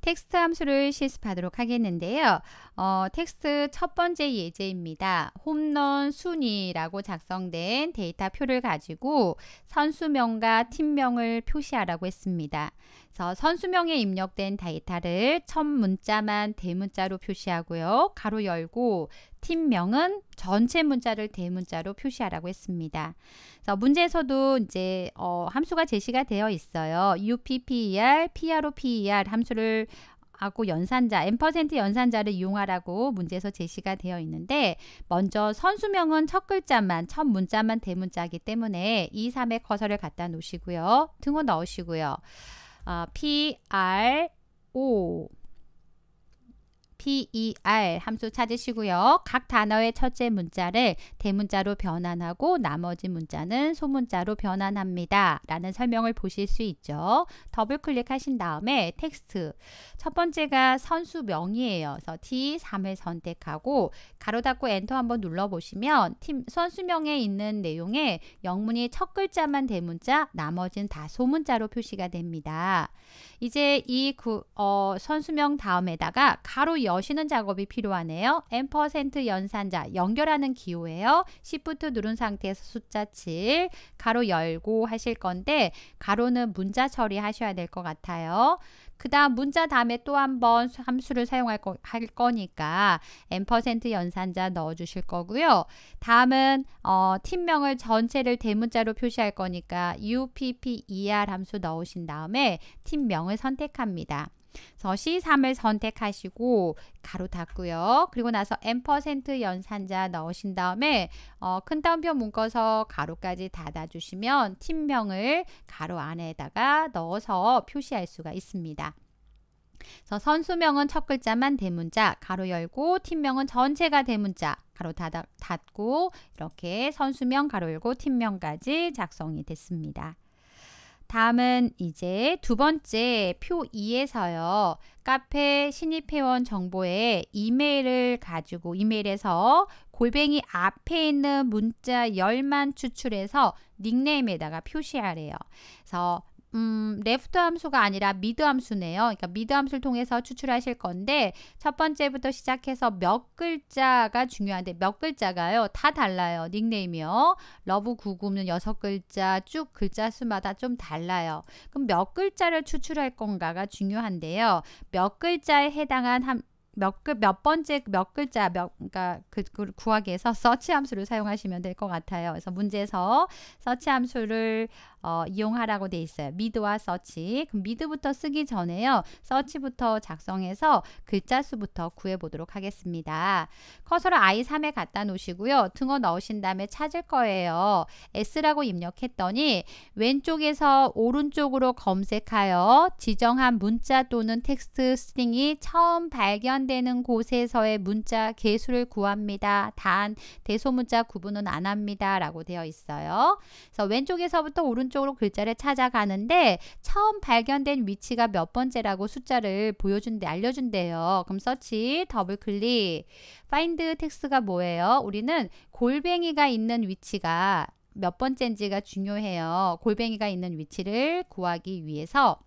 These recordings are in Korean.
텍스트 함수를 실습하도록 하겠는데요. 어, 텍스트 첫 번째 예제입니다. 홈런 순위라고 작성된 데이터 표를 가지고 선수명과 팀명을 표시하라고 했습니다. 그래서 선수명에 입력된 데이터를 첫 문자만 대문자로 표시하고요. 가로 열고 팀명은 전체 문자를 대문자로 표시하라고 했습니다. 그래서 문제에서도 이제 어, 함수가 제시가 되어 있어요. UPPER, PROPER e 함수를 하고 연산자, n% 연산자를 이용하라고 문제에서 제시가 되어 있는데 먼저 선수명은 첫 글자만, 첫 문자만 대문자이기 때문에 2, 3에 커서를 갖다 놓으시고요. 등호 넣으시고요. 어, P R O per 함수 찾으시고요. 각 단어의 첫째 문자를 대문자로 변환하고 나머지 문자는 소문자로 변환합니다. 라는 설명을 보실 수 있죠. 더블 클릭하신 다음에 텍스트 첫 번째가 선수명이에요. 그래서 T3을 선택하고 가로 닫고 엔터 한번 눌러보시면 팀 선수명에 있는 내용에 영문이 첫 글자만 대문자 나머지는 다 소문자로 표시가 됩니다. 이제 이 구, 어, 선수명 다음에다가 가로 열 여시는 작업이 필요하네요. 앰 연산자 연결하는 기호예요. 시프트 누른 상태에서 숫자 7 가로 열고 하실 건데 가로는 문자 처리하셔야 될 것 같아요. 그 다음 문자 다음에 또 한번 함수를 사용할 거, 할 거니까 n% 연산자 넣어주실 거고요. 다음은 어, 팀명을 전체를 대문자로 표시할 거니까 UPPER 함수 넣으신 다음에 팀명을 선택합니다. 그래서 C3을 선택하시고 가로 닫고요. 그리고 나서 M% 연산자 넣으신 다음에 어, 큰 따옴표 묶어서 가로까지 닫아주시면 팀명을 가로 안에다가 넣어서 표시할 수가 있습니다. 그래서 선수명은 첫 글자만 대문자, 가로 열고 팀명은 전체가 대문자, 가로 닫 닫고 이렇게 선수명 가로 열고 팀명까지 작성이 됐습니다. 다음은 이제 두 번째 표 2에서요. 카페 신입회원 정보에 이메일을 가지고 이메일에서 골뱅이 앞에 있는 문자 열만 추출해서 닉네임에다가 표시하래요. 그래서 음, 레프트 함수가 아니라 미드 함수네요. 그러니까 미드 함수를 통해서 추출하실 건데 첫 번째부터 시작해서 몇 글자가 중요한데 몇 글자가요? 다 달라요. 닉네임이요. 러브 구9는 여섯 글자 쭉 글자 수마다 좀 달라요. 그럼 몇 글자를 추출할 건가가 중요한데요. 몇 글자에 해당한 함, 몇몇 몇 번째 몇 글자 몇 그러니까 그, 그 구하기에서 서치 함수를 사용하시면 될 것 같아요. 그래서 문제에서 서치 함수를 어, 이용하라고 돼 있어요. 미드와 서치. 그럼 미드부터 쓰기 전에요. 서치부터 작성해서 글자 수부터 구해 보도록 하겠습니다. 커서를 i3에 갖다 놓으시고요. 등어 넣으신 다음에 찾을 거예요. s라고 입력했더니 왼쪽에서 오른쪽으로 검색하여 지정한 문자 또는 텍스트 스트링이 처음 발견 관련되는 곳에서의 문자 개수를 구합니다. 단 대소문자 구분은 안 합니다. 라고 되어 있어요. 그래서 왼쪽에서부터 오른쪽으로 글자를 찾아가는데 처음 발견된 위치가 몇 번째라고 숫자를 보여준대 알려준대요. 그럼 서치 더블 클릭 파인드 텍스가 뭐예요? 우리는 골뱅이가 있는 위치가 몇 번째인지가 중요해요. 골뱅이가 있는 위치를 구하기 위해서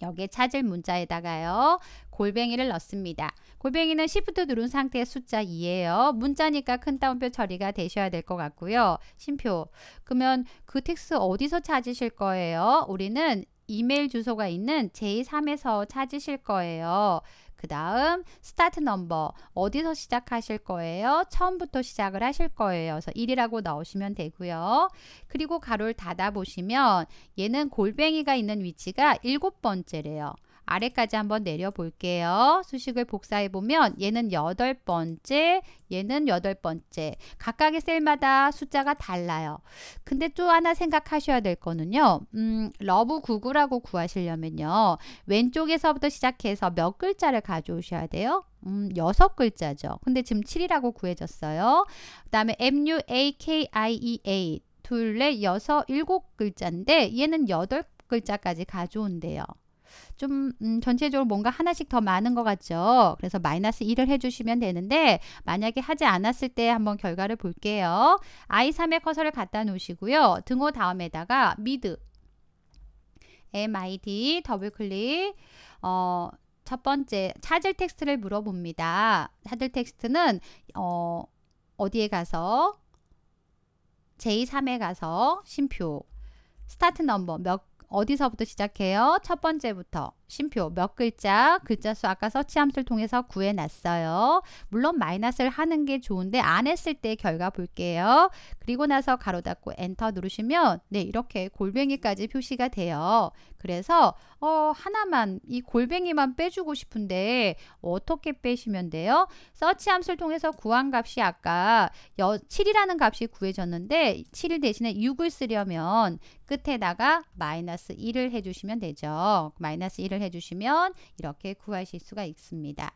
여기에 찾을 문자에다가요. 골뱅이를 넣습니다. 골뱅이는 Shift 누른 상태의 숫자 2예요. 문자니까 큰 따옴표 처리가 되셔야 될 것 같고요. 심표. 그러면 그 텍스 어디서 찾으실 거예요? 우리는 이메일 주소가 있는 제3에서 찾으실 거예요. 그 다음 스타트 넘버 어디서 시작하실 거예요? 처음부터 시작을 하실 거예요. 그래서 1이라고 넣으시면 되고요. 그리고 가로를 닫아 보시면 얘는 골뱅이가 있는 위치가 7 번째래요. 아래까지 한번 내려 볼게요. 수식을 복사해 보면 얘는 여덟 번째, 얘는 여덟 번째. 각각의 셀마다 숫자가 달라요. 근데 또 하나 생각하셔야 될 거는요. 음, 러브 구구라고 구하시려면요. 왼쪽에서부터 시작해서 몇 글자를 가져오셔야 돼요? 음, 여섯 글자죠. 근데 지금 7이라고 구해졌어요. 그 다음에 MUAKIEA e 둘, 넷, 여섯, 일곱 글자인데 얘는 여덟 글자까지 가져온대요. 좀 음, 전체적으로 뭔가 하나씩 더 많은 것 같죠. 그래서 마이너스 1을 해주시면 되는데 만약에 하지 않았을 때 한번 결과를 볼게요. I3의 커서를 갖다 놓으시고요. 등호 다음에다가 미드 MID 더블클릭 어, 첫 번째 찾을 텍스트를 물어봅니다. 찾을 텍스트는 어, 어디에 가서 제3에 가서 심표 스타트 넘버 몇 어디서부터 시작해요? 첫 번째부터 심표 몇 글자, 글자 수 아까 서치함수를 통해서 구해놨어요. 물론 마이너스를 하는 게 좋은데 안 했을 때 결과 볼게요. 그리고 나서 가로 닫고 엔터 누르시면 네 이렇게 골뱅이까지 표시가 돼요. 그래서 어 하나만 이 골뱅이만 빼주고 싶은데 어떻게 빼시면 돼요? 서치함수를 통해서 구한 값이 아까 7이라는 값이 구해졌는데 7일 대신에 6을 쓰려면 끝에다가 마이너스 1을 해주시면 되죠. 마이너스 1을 해주시면 이렇게 구하실 수가 있습니다.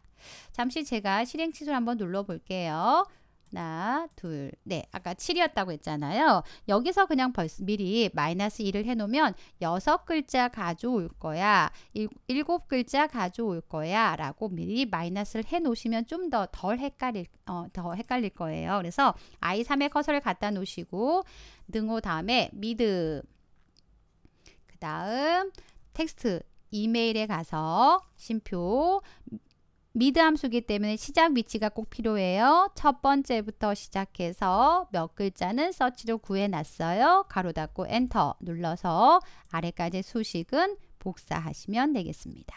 잠시 제가 실행 취소를 한번 눌러볼게요. 하나, 둘, 네. 아까 7이었다고 했잖아요. 여기서 그냥 벌써 미리 마이너스 1을 해놓으면 6글자 가져올 거야. 7, 7글자 가져올 거야. 라고 미리 마이너스를 해놓으시면 좀 더 덜 헷갈릴, 어, 더 헷갈릴 거예요. 그래서 I3의 커서를 갖다 놓으시고, 능호 다음에 미드, 다음 텍스트 이메일에 가서 심표 미드 함수기 때문에 시작 위치가 꼭 필요해요. 첫 번째부터 시작해서 몇 글자는 서치로 구해놨어요. 가로 닫고 엔터 눌러서 아래까지 수식은 복사하시면 되겠습니다.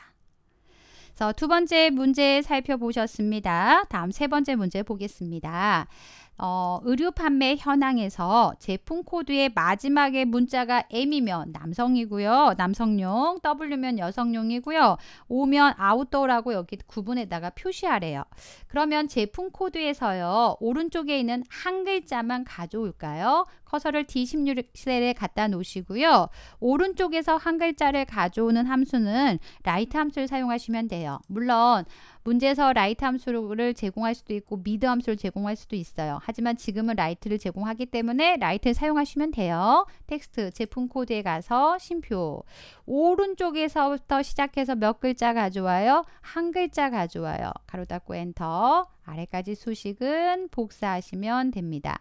그래서 두 번째 문제 살펴보셨습니다. 다음 세 번째 문제 보겠습니다. 어, 의류 판매 현황에서 제품 코드의 마지막에 문자가 M이면 남성이고요. 남성용, W면 여성용이고요. O면 아웃도어라고 여기 구분에다가 표시하래요. 그러면 제품 코드에서요. 오른쪽에 있는 한 글자만 가져올까요? 커서를 D16셀에 갖다 놓으시고요. 오른쪽에서 한 글자를 가져오는 함수는 라이트 함수를 사용하시면 돼요. 물론 문제에서 라이트 함수를 제공할 수도 있고 미드 함수를 제공할 수도 있어요. 하지만 지금은 라이트를 제공하기 때문에 라이트를 사용하시면 돼요. 텍스트 제품 코드에 가서 심표 오른쪽에서부터 시작해서 몇 글자 가져와요? 한 글자 가져와요. 가로 닫고 엔터 아래까지 수식은 복사하시면 됩니다.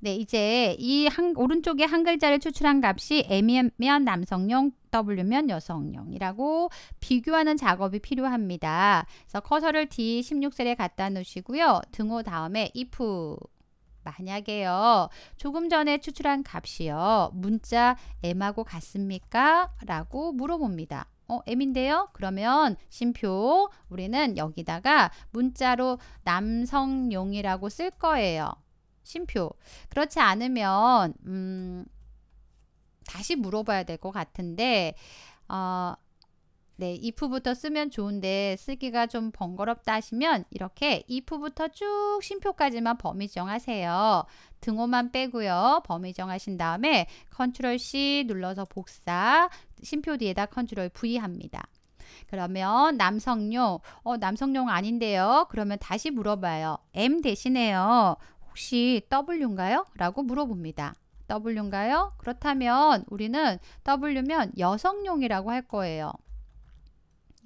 네, 이제 이 한, 오른쪽에 한 글자를 추출한 값이 M면 남성용, W면 여성용이라고 비교하는 작업이 필요합니다. 그래서 커서를 D16셀에 갖다 놓으시고요. 등호 다음에 if 만약에요. 조금 전에 추출한 값이요. 문자 M하고 같습니까? 라고 물어봅니다. 어, M인데요? 그러면 심표 우리는 여기다가 문자로 남성용이라고 쓸 거예요. 심표. 그렇지 않으면 음, 다시 물어봐야 될 것 같은데 어, 네, if부터 쓰면 좋은데 쓰기가 좀 번거롭다 하시면 이렇게 if부터 쭉 심표까지만 범위 정하세요. 등호만 빼고요. 범위 정하신 다음에 컨트롤 C 눌러서 복사, 심표 뒤에다 컨트롤 V 합니다. 그러면 남성용, 어, 남성용 아닌데요. 그러면 다시 물어봐요. M 대신에요. 혹시 W인가요? 라고 물어봅니다. W인가요? 그렇다면 우리는 W면 여성용이라고 할 거예요.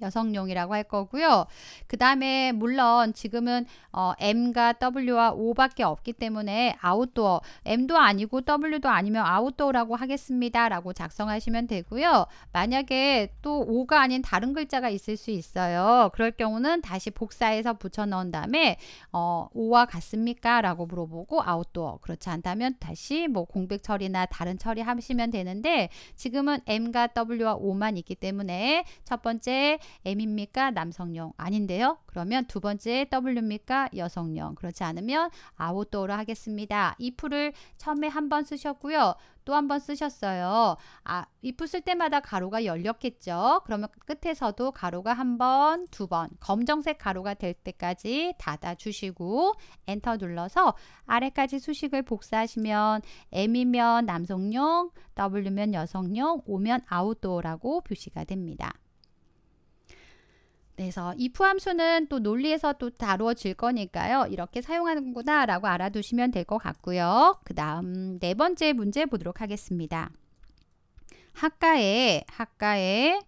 여성용이라고 할 거고요. 그 다음에 물론 지금은 어, M과 W와 O밖에 없기 때문에 아웃도어 M도 아니고 W도 아니면 아웃도어라고 하겠습니다. 라고 작성하시면 되고요. 만약에 또 O가 아닌 다른 글자가 있을 수 있어요. 그럴 경우는 다시 복사해서 붙여 넣은 다음에 어, O와 같습니까? 라고 물어보고 아웃도어 그렇지 않다면 다시 뭐 공백 처리나 다른 처리 하시면 되는데 지금은 M과 W와 O만 있기 때문에 첫 번째 M입니까? 남성용 아닌데요. 그러면 두 번째 W입니까? 여성용. 그렇지 않으면 아웃도어로 하겠습니다. 이 f 를 처음에 한 번 쓰셨고요. 또 한 번 쓰셨어요. 아, 이 f 쓸 때마다 가로가 열렸겠죠. 그러면 끝에서도 가로가 한 번, 두 번, 검정색 가로가 될 때까지 닫아주시고 엔터 눌러서 아래까지 수식을 복사하시면 M이면 남성용, W면 여성용, O면 아웃도어라고 표시가 됩니다. 그래서 if 함수는 또 논리에서 또 다루어질 거니까요. 이렇게 사용하는구나 라고 알아두시면 될 것 같고요. 그 다음 네 번째 문제 보도록 하겠습니다. 학과에 학과에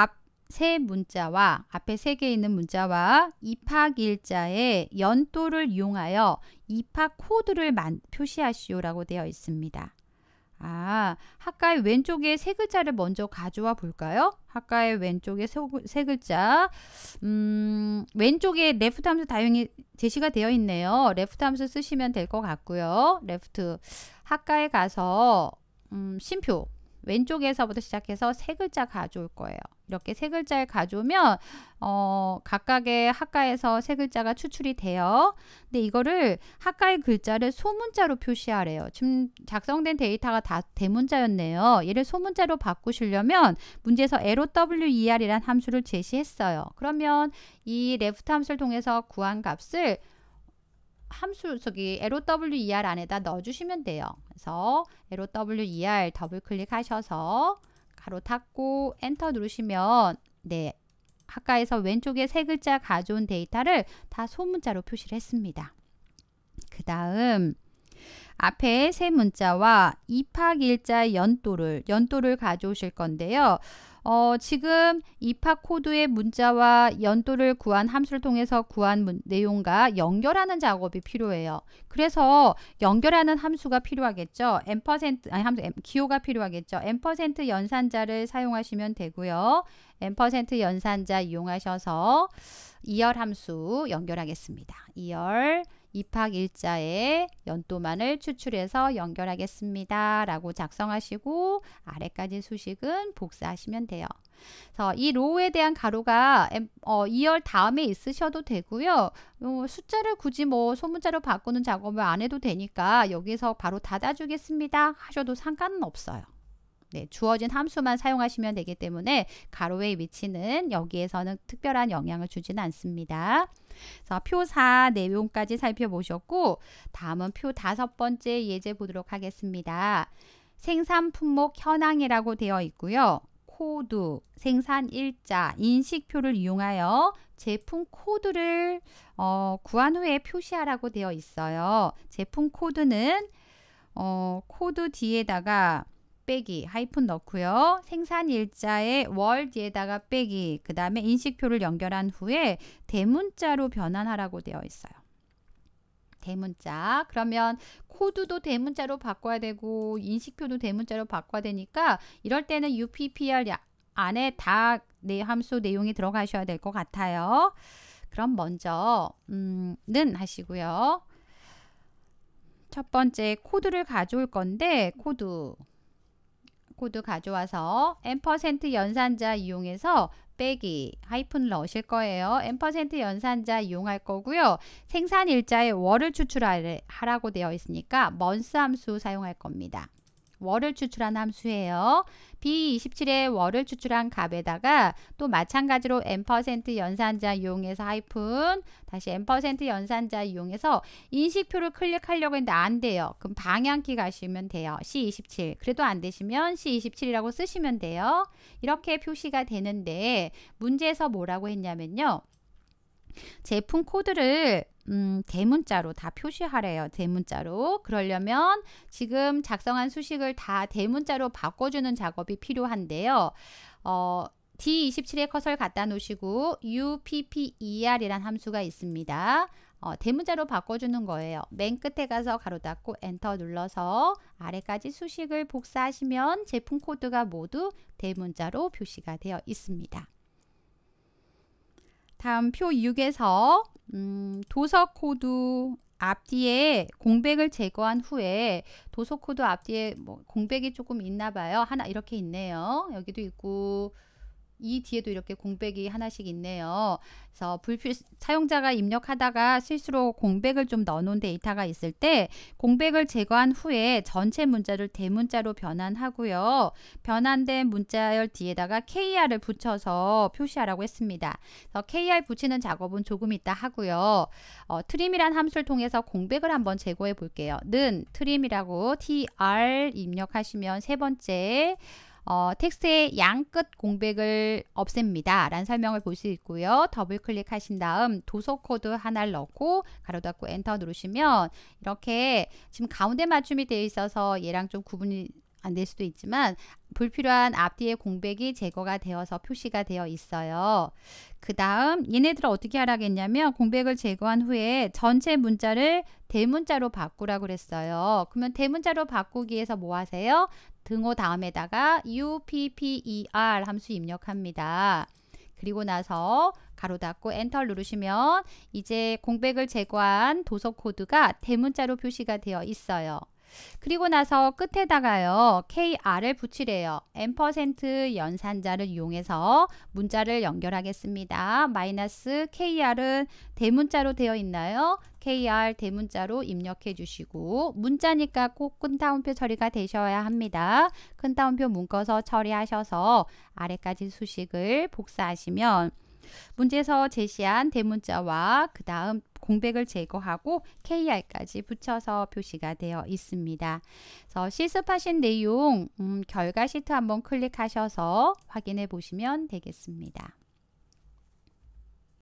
앞 세 문자와 앞에 세 개 있는 문자와 입학 일자의 연도를 이용하여 입학 코드를 표시하시오라고 되어 있습니다. 아, 학과의 왼쪽에 세 글자를 먼저 가져와 볼까요? 학과의 왼쪽에 세, 세 글자. 음, 왼쪽에 레프트 함수 다행히 제시가 되어 있네요. 레프트 함수 쓰시면 될 것 같고요. 레프트. 학과에 가서 음, 심표 왼쪽에서부터 시작해서 세 글자 가져올 거예요. 이렇게 세 글자를 가져오면 어, 각각의 학과에서 세 글자가 추출이 돼요. 근데 이거를 학과의 글자를 소문자로 표시하래요. 지금 작성된 데이터가 다 대문자였네요. 얘를 소문자로 바꾸시려면 문제에서 LOWER이란 함수를 제시했어요. 그러면 이 left 함수를 통해서 구한 값을 함수 저기 LOWER 안에다 넣어주시면 돼요. 그래서 LOWER 더블 클릭하셔서 가로 닫고 엔터 누르시면 네 아까에서 왼쪽에 세 글자 가져온 데이터를 다 소문자로 표시를 했습니다. 그 다음 앞에 세 문자와 입학 일자 연도를 연도를 가져오실 건데요. 어, 지금 입학 코드의 문자와 연도를 구한 함수를 통해서 구한 문, 내용과 연결하는 작업이 필요해요. 그래서 연결하는 함수가 필요하겠죠. m 아니 함수 m, 기호가 필요하겠죠. m 연산자를 사용하시면 되고요. m 연산자 이용하셔서 이열 함수 연결하겠습니다. 이열 입학 일자에 연도만을 추출해서 연결하겠습니다. 라고 작성하시고 아래까지 수식은 복사하시면 돼요. 그래서 이 로우에 대한 가로가 2열 어, 다음에 있으셔도 되고요. 어, 숫자를 굳이 뭐 소문자로 바꾸는 작업을 안 해도 되니까 여기서 바로 닫아주겠습니다. 하셔도 상관은 없어요. 네, 주어진 함수만 사용하시면 되기 때문에 가로의 위치는 여기에서는 특별한 영향을 주지는 않습니다. 자, 표 4 내용까지 살펴보셨고 다음은 표 다섯 번째 예제 보도록 하겠습니다. 생산 품목 현황이라고 되어 있고요. 코드, 생산 일자, 인식표를 이용하여 제품 코드를 어, 구한 후에 표시하라고 되어 있어요. 제품 코드는 어, 코드 뒤에다가 빼기 하이픈 넣고요. 생산 일자의 월 뒤에다가 빼기 그 다음에 인식표를 연결한 후에 대문자로 변환하라고 되어 있어요. 대문자 그러면 코드도 대문자로 바꿔야 되고 인식표도 대문자로 바꿔야 되니까 이럴 때는 UPPR 안에 다 내 함수 내용이 들어가셔야 될 것 같아요. 그럼 먼저 음는 하시고요. 첫 번째 코드를 가져올 건데 코드 코드 가져와서 앰퍼센트 연산자 이용해서 빼기 하이픈 넣으실 거예요. 앰퍼센트 연산자 이용할 거고요. 생산일자의 월을 추출하라고 되어 있으니까 먼스 함수 사용할 겁니다. 월을 추출한 함수예요. B27의 월을 추출한 값에다가 또 마찬가지로 n% 연산자 이용해서 하이픈 다시 n% 연산자 이용해서 인식표를 클릭하려고 했는데 안 돼요. 그럼 방향키 가시면 돼요. C27. 그래도 안 되시면 C27이라고 쓰시면 돼요. 이렇게 표시가 되는데 문제에서 뭐라고 했냐면요. 제품 코드를 음, 대문자로 다 표시하래요. 대문자로. 그러려면 지금 작성한 수식을 다 대문자로 바꿔주는 작업이 필요한데요. 어, d 2 7의 커서를 갖다 놓으시고 UPPER 이란 함수가 있습니다. 어, 대문자로 바꿔주는 거예요. 맨 끝에 가서 가로 닫고 엔터 눌러서 아래까지 수식을 복사하시면 제품 코드가 모두 대문자로 표시가 되어 있습니다. 다음 표 6에서 음, 도서 코드 앞뒤에 공백을 제거한 후에 도서 코드 앞뒤에 뭐 공백이 조금 있나 봐요. 하나 이렇게 있네요. 여기도 있고 이 뒤에도 이렇게 공백이 하나씩 있네요. 그래서 불필 사용자가 입력하다가 실수로 공백을 좀 넣어놓은 데이터가 있을 때 공백을 제거한 후에 전체 문자를 대문자로 변환하고요. 변환된 문자열 뒤에다가 KR을 붙여서 표시하라고 했습니다. 그래서 KR 붙이는 작업은 조금 이따 하고요. 어, 트림이란 함수를 통해서 공백을 한번 제거해 볼게요. 는 트림이라고 TR 입력하시면 세 번째 어, 텍스트의 양 끝 공백을 없앱니다. 라는 설명을 볼 수 있고요. 더블 클릭하신 다음 도서 코드 하나를 넣고 가로 닫고 엔터 누르시면 이렇게 지금 가운데 맞춤이 되어 있어서 얘랑 좀 구분이 안 될 수도 있지만 불필요한 앞뒤의 공백이 제거가 되어서 표시가 되어 있어요. 그 다음 얘네들을 어떻게 하라겠냐면 공백을 제거한 후에 전체 문자를 대문자로 바꾸라고 그랬어요. 그러면 대문자로 바꾸기 위해서 뭐 하세요? 등호 다음에다가 upper 함수 입력합니다. 그리고 나서 가로 닫고 엔터 누르시면 이제 공백을 제거한 도서 코드가 대문자로 표시가 되어 있어요. 그리고 나서 끝에다가요. kr을 붙이래요. 앰퍼 연산자를 이용해서 문자를 연결하겠습니다. 마이너스 kr은 대문자로 되어 있나요? kr 대문자로 입력해 주시고 문자니까 꼭 끈따옴표 처리가 되셔야 합니다. 끈따옴표 묶어서 처리하셔서 아래까지 수식을 복사하시면 문제에서 제시한 대문자와 그 다음 공백을 제거하고 KR까지 붙여서 표시가 되어 있습니다. 그래서 실습하신 내용 음, 결과 시트 한번 클릭하셔서 확인해 보시면 되겠습니다.